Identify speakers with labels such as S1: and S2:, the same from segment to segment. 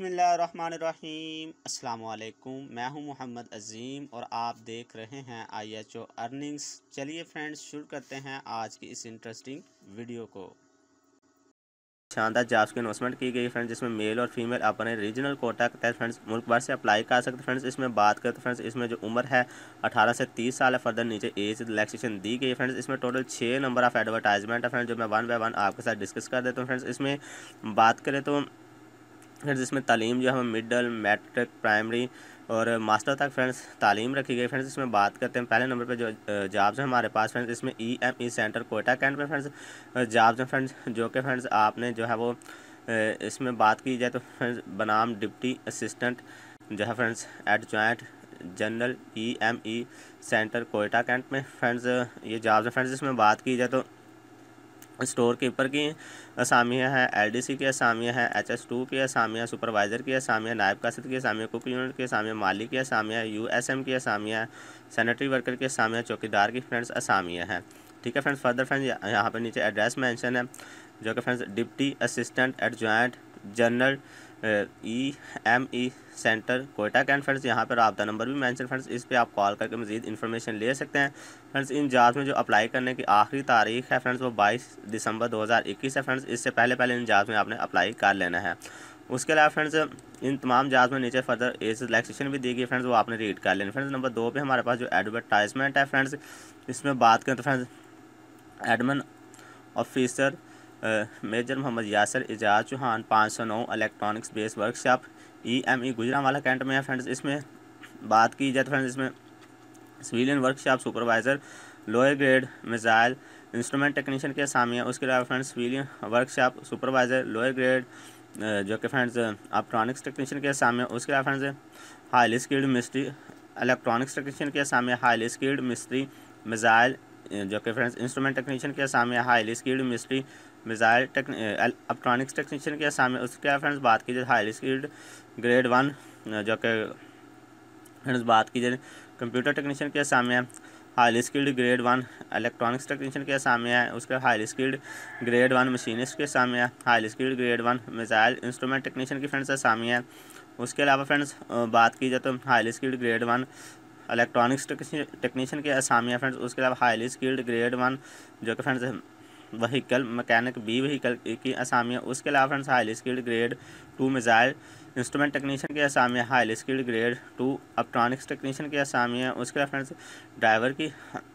S1: बसमीम् अल्लाम मैं हूं मोहम्मद अजीम और आप देख रहे हैं आईएचओ अर्निंग्स चलिए फ्रेंड्स शुरू करते हैं आज की इस इंटरेस्टिंग वीडियो को शानदार जॉब्स की अनाउंसमेंट की गई फ्रेंड्स जिसमें मेल और फीमेल अपने रीजनल कोटा के तहत फ्रेंड्स मुल्क भर से अप्लाई कर सकते फ्रेंड्स इसमें बात करें तो फ्रेंड्स इसमें जो उम्र है 18 से 30 साल है फर्दर नीचे एज रिलेक्सेशन दी गई फ्रेंड्स इसमें टोटल छः नंबर ऑफ एडवर्टाइजमेंट है फ्रेंड्स जो मैं वन बाय वन आपके साथ डिस्कस कर देता हूँ फ्रेंड्स इसमें बात करें तो फिर जिसमें तलीम जो है मिडल मैट्रिक प्राइमरी और मास्टर तक फ्रेंड्स तालीम रखी गई फ्रेंड्स इसमें बात करते हैं पहले नंबर पे जो जॉब्स हैं हमारे पास फ्रेंड्स इसमें E M E centre Quetta cantt में फ्रेंड्स जॉब्स हैं फ्रेंड्स जो कि फ्रेंड्स आपने जो है वो इसमें बात की जाए तो फ्रेंड्स बनाम डिप्टी असिस्टेंट जो है friends adjutant general E M E centre Quetta cantt में फ्रेंड्स ये जॉब्स हैं फ्रेंड्स इसमें बात की जाए तो स्टोर कीपर की असामियाँ हैं सी की असामियाँ हैं एस टू की असामियाँ सुपरवाइज़र की असामियाँ नायब कासद की असामियाँ कुक यूनिट की असामियाँ मालिक की असामियाँ एम की असामियाँ सैनिटरी वर्कर की असामियाँ चौकीदार की फ्रेंड्स असामियाँ हैं ठीक है फ्रेंड्स फर्दर फ्रेंड्स यहाँ पर नीचे एड्रेस मैंशन है जो कि friends deputy assistant adjutant general E M E centre Quetta cantt friends यहाँ पर आपका नंबर भी मैंशन फ्रेंड्स इस पर आप कॉल करके मजीद इन्फॉर्मेशन ले सकते हैं फ्रेंड्स इन जात में जो अप्लाई करने की आखिरी तारीख है फ्रेंड्स वो बाईस दिसंबर दो हज़ार इक्कीस है फ्रेंड्स इससे पहले पहले इन जात में आपने अप्लाई कर लेना है उसके अलावा फ्रेंड्स इन तमाम जहाज में नीचे फर्दर एज रिलैक्सेशन भी दी गई फ्रेंड्स वो आपने रीड कर लेना फ्रेंड्स नंबर दो पे हमारे पास जो एडवर्टाइजमेंट है फ्रेंड्स इसमें बात करें तो friends admin officer major Mohammad Yasir Ejaz Chauhan पाँच सौ नौ electronics base workshop E e M E e Gujranwala cantt में है फ्रेंड्स इसमें बात की जाए तो फ्रेंड्स इसमें civilian workshop supervisor lower grade missile instrument technician के सामी है उसके अलावा friends civilian workshop supervisor lower grade जो कि फ्रेंड्स इलेक्ट्रॉनिक्स टेक्नीशियन के सामने उसके अलावा फ्रेंड्स हाईली स्किल्ड मिस्ट्री इलेक्ट्रॉनिक्स टेक्नीशियन के सामने हाईली स्किल्ड मिस्ट्री मिज़ाइल जो कि फ्रेंड्स इंस्ट्रूमेंट टेक्नीशियन के आसाम हाईली स्किल्ड मिस्ट्री मिज़ाइल इलेक्ट्रॉनिक्स टेक्नीशियन के आसाम उसके फ्रेंड्स बात की जाए हाईली स्किल्ड ग्रेड वन जो कि फ्रेंड्स बात की जाए कंप्यूटर टेक्नीशियन के आसाम highly skilled grade one electronics technician के सामने है उसके highly skilled grade one machinist के सामने है highly skilled grade one missile instrument technician की फ्रेंड्स सामने है उसके अलावा फ्रेंड्स uh, बात की जाए तो highly skilled grade one electronics technician के असामियाँ फ्रेंड्स उसके अलावा हाईली स्किल्ड ग्रेड वन जो कि friends vehicle mechanic B vehicle की असामियाँ उसके अलावा friends highly skilled grade two missile instrument technician की असामियाँ highly skilled grade two optronics technician की असामियाँ उसके अलावा फ्रेंड्स ड्राइवर की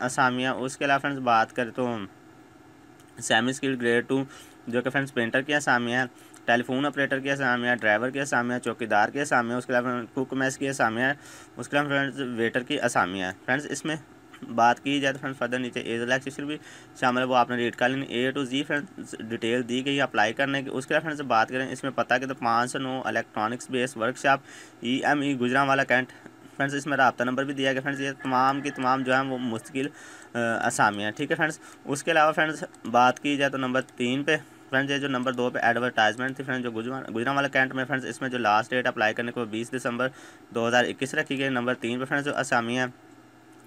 S1: असामियाँ उसके अलावा फ्रेंड्स बात करें तो सेमी स्किल्ड ग्रेड टू जो कि फ्रेंड्स पेंटर की असामियाँ टेलीफोन ऑपरेटर के सामने ड्राइवर के असामियाँ चौकीदार के असामियाँ उसके अलावा कुक मैस की असामियाँ उसके अलावा फ्रेंड्स वेटर की असामियाँ फ्रेंड्स इसमें बात की जाए तो फ्रेंड्स फर्दर नीचे एज रिलैक्सेशन भी शामिल है वो आपने रीड कर लेनी A to Z friends detail दी गई अप्लाई करने की उसके बाद फ्रेंड्स बात करें इसमें पता कि तो पाँच सौ नौ electronics base workshop E M E Gujranwala cantt friends इसमें रबता नंबर भी दिया गया फ्रेंड्स ये तमाम की तमाम जो है वो मुश्किल असामियाँ ठीक है फ्रेंड्स उसके अलावा फ्रेंड्स बात की जाए तो नंबर तीन पे फ्रेंड्स ये जो नंबर दो पे एडवर्टाइजमेंट थी फ्रेंड्स जो गुजरा वाला कैंट में फ्रेंड्स इसमें जो लास्ट डेट अप्लाई करने को बीस दिसंबर 2021 रखी गई नंबर तीन पे फ्रेंड्स जो असामी है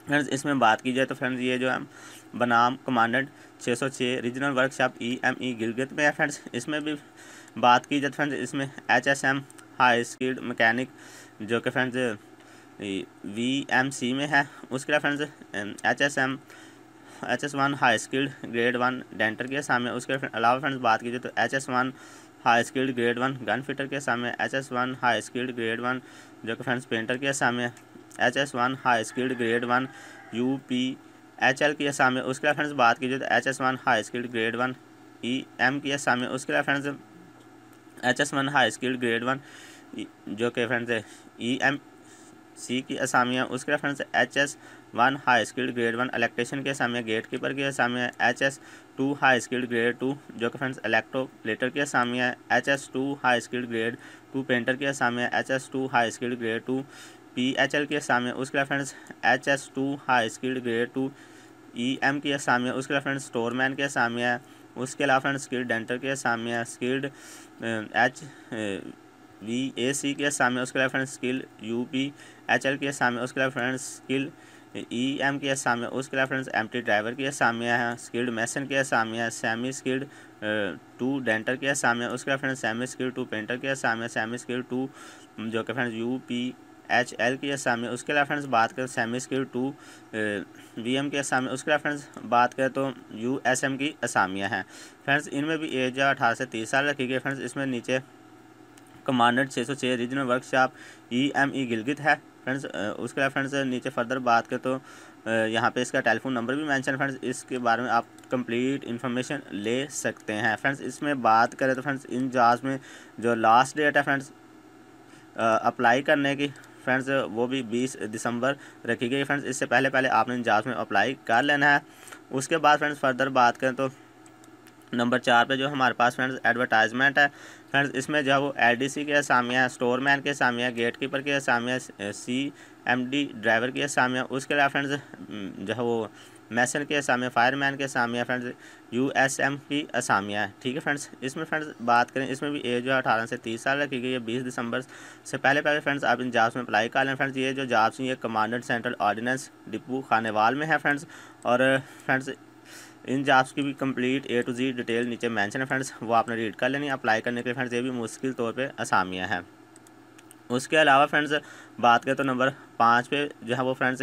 S1: फ्रेंड्स इसमें बात की जाए तो फ्रेंड्स ये जो है बनाम commandant 606 regional workshop E M E Gilgit में है फ्रेंड्स इसमें भी बात की जाए तो फ्रेंड्स इसमें H S M high skilled mechanic जो कि फ्रेंड्स वी एम सी में है उसके लिए friends H S M H S one high skilled grade one डेंटर के सामने उसके अलावा फ्रेंड्स बात कीजिए तो H S one high skilled grade one gun fitter के सामने H S one high skilled grade one जो कि फ्रेंड्स पेंटर के सामने H S one high skilled grade one U P H L की सामने उसके लिए फ्रेंड्स बात कीजिए तो H S one high skilled grade one E M की सामने उसके लिए friends H S one high skilled grade one जो कि फ्रेंड्स ई एम सी की असामियाँ उसके reference H S one high skilled grade one electrician की असामियाँ गेट कीपर की असामियाँ H S two high skilled grade two जो कि फ्रेंड्स इलेक्ट्रोलेटर की असामियाँ H S two high skilled grade two painter की असामियाँ H S two high skilled grade two P H L की असामियाँ उसके reference H S two high skilled grade two E M की असामियाँ उसके फ्रेंड्स स्टोरमैन की असामियाँ उसके अलावा फ्रेंड स्किल्ड डेंटर की असामियाँ skilled H V A C की असामियाँ उसके अलावा friend skill U P H L की असाम उसके लिए फ्रेंड्स स्किल ई एम की असाम उसके लिए फ्रेंड्स एम टी ड्राइवर की असामिया है स्किल्ड मैसन की असामिया सेमी स्किल्ड टू डेंटर की असामिया उसके लिए friends semi skilled two painter की असामिया सेमी स्किल्ड टू जो कि friends U P H L की असामिया उसके लिए फ्रेंड्स बात करें semi skilled two V M की असामी उसके लिए फ्रेंड्स बात करें तो यू एस एम की असामिया है फ्रेंड्स इनमें भी एज अठारह से तीस साल रखी गई फ्रेंड्स इसमें नीचे कमांडेंट छः सौ छः regional workshop E M E Gilgit है फ्रेंड्स उसके बाद फ्रेंड्स नीचे फर्दर बात करें तो यहाँ पे इसका टेलीफोन नंबर भी मेंशन फ्रेंड्स इसके बारे में आप कंप्लीट इन्फॉर्मेशन ले सकते हैं फ्रेंड्स इसमें बात करें तो फ्रेंड्स इन जॉब में जो लास्ट डेट है फ्रेंड्स अप्लाई करने की फ्रेंड्स वो भी 20 दिसंबर रखी गई फ्रेंड्स इससे पहले पहले आपने इन जॉब्स में अप्लाई कर लेना है उसके बाद फ्रेंड्स फर्दर बात करें तो नंबर चार पे जो हमारे पास फ्रेंड्स एडवर्टाइजमेंट है फ्रेंड्स इसमें जो है वो सी के असामियाँ स्टोरमैन के असामियाँ गेट कीपर की असामियाँ सी एम डी ड्राइवर की असामियाँ उसके अलावा फ्रेंड्स जो है वो मैसन के असामियाँ फायरमैन के असामियाँ फ्रेंड्स यू एस एम की असामियाँ ठीक है फ्रेंड्स इसमें फ्रेंड्स बात करें इसमें भी एज जो है अठारह से तीस साल रखी गई है बीस दिसंबर से पहले पहले फ्रेंड्स आप इन जॉब्स में अप्लाई कर लें फ्रेंड्स ये जो जॉब्स हैं ये commandant central ordnance depot Khanewal में है फ्रेंड्स और फ्रेंड्स इन जॉब्स की भी complete A to Z detail नीचे मेंशन है फ्रेंड्स वो आपने रीड कर लेनी अप्लाई करने के लिए फ्रेंड्स ये भी मुश्किल तौर पे आसामियाँ हैं उसके अलावा फ्रेंड्स बात करें तो नंबर पाँच पे जो है वो फ्रेंड्स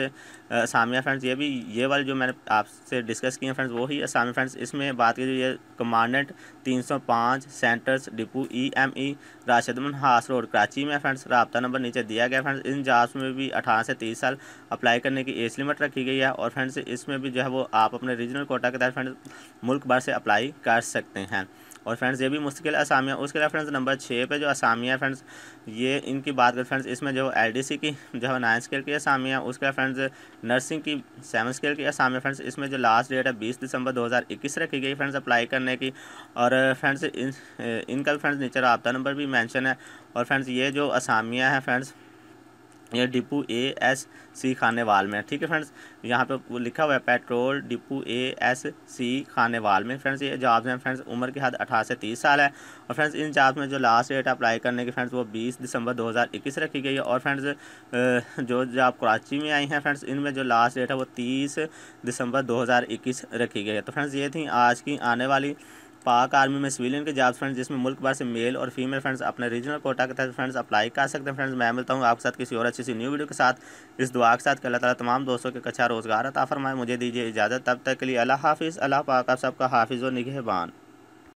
S1: असामिया फ्रेंड्स ये भी ये वाले जो मैंने आपसे डिस्कस किए हैं फ्रेंड्स वो ही असामिया फ्रेंड्स इसमें बात करें तो ये कमांडेंट 305 सेंटर्स डिपू ई e एम ई e, राशिदमन हास रोड कराची में फ्रेंड्स रबता नंबर नीचे दिया गया फ्रेंड्स इन जॉब्स में भी अठारह से तीस साल अप्लाई करने की एज लिमिट रखी गई है और फ्रेंड्स इसमें भी जो है वो आप अपने रीजनल कोटा के तहत फ्रेंड्स मुल्क भर से अप्लाई कर सकते हैं और फ्रेंड्स ये भी मुश्किल असामिया उसके लिए फ्रेंड्स नंबर छः पे जो असामिया फ्रेंड्स ये इनकी बात करें फ्रेंड्स इसमें जो सी की जो है नाइन स्केल की असामिया उसके लिए फ्रेंड्स नर्सिंग की सेवन स्केल की असामिया फ्रेंड्स इसमें जो लास्ट डेट है बीस दिसंबर दो हज़ार इक्कीस रखी गई फ्रेंड्स अप्लाई करने की और फ्रेंड्स इन, इनका फ्रेंड्स नीचे रबता नंबर भी मैंशन है और फ्रेंड्स ये जो असामिया है फ्रेंड्स ये depot A S C Khanewal में ठीक है फ्रेंड्स यहाँ पे लिखा हुआ है petrol depot A S C Khanewal में फ्रेंड्स ये जॉब्स हैं फ्रेंड्स उम्र की हद अठारह से तीस साल है और फ्रेंड्स इन जॉब्स में जो लास्ट डेट अप्लाई करने की फ्रेंड्स वो बीस दिसंबर दो हज़ार इक्कीस रखी गई है और फ्रेंड्स जो जॉब कराची में आई हैं फ्रेंड्स इनमें जो लास्ट डेट है वो तीस दिसंबर दो हज़ार इक्कीस रखी गई है तो फ्रेंड्स ये थी आज की आने वाली पाक आर्मी में सिविलियन के जॉब फ्रेंड्स जिसमें मुल्क भर से मेल और फीमेल फ्रेंड्स अपने रीजनल कोटा के तहत फ्रेंड्स अप्लाई कर सकते हैं फ्रेंड्स मैं मिलता हूँ आपके साथ किसी और अच्छी सी न्यू वीडियो के साथ इस दुआ के साथ अल्लाह तला तमाम दोस्तों के कच्चा रोजगार अता फरमाए मुझे दीजिए इजाज़त तब तक के लिए अल्लाह हाफिज़ अल्लाह पाक आप सबका हाफिज़ और निगहबान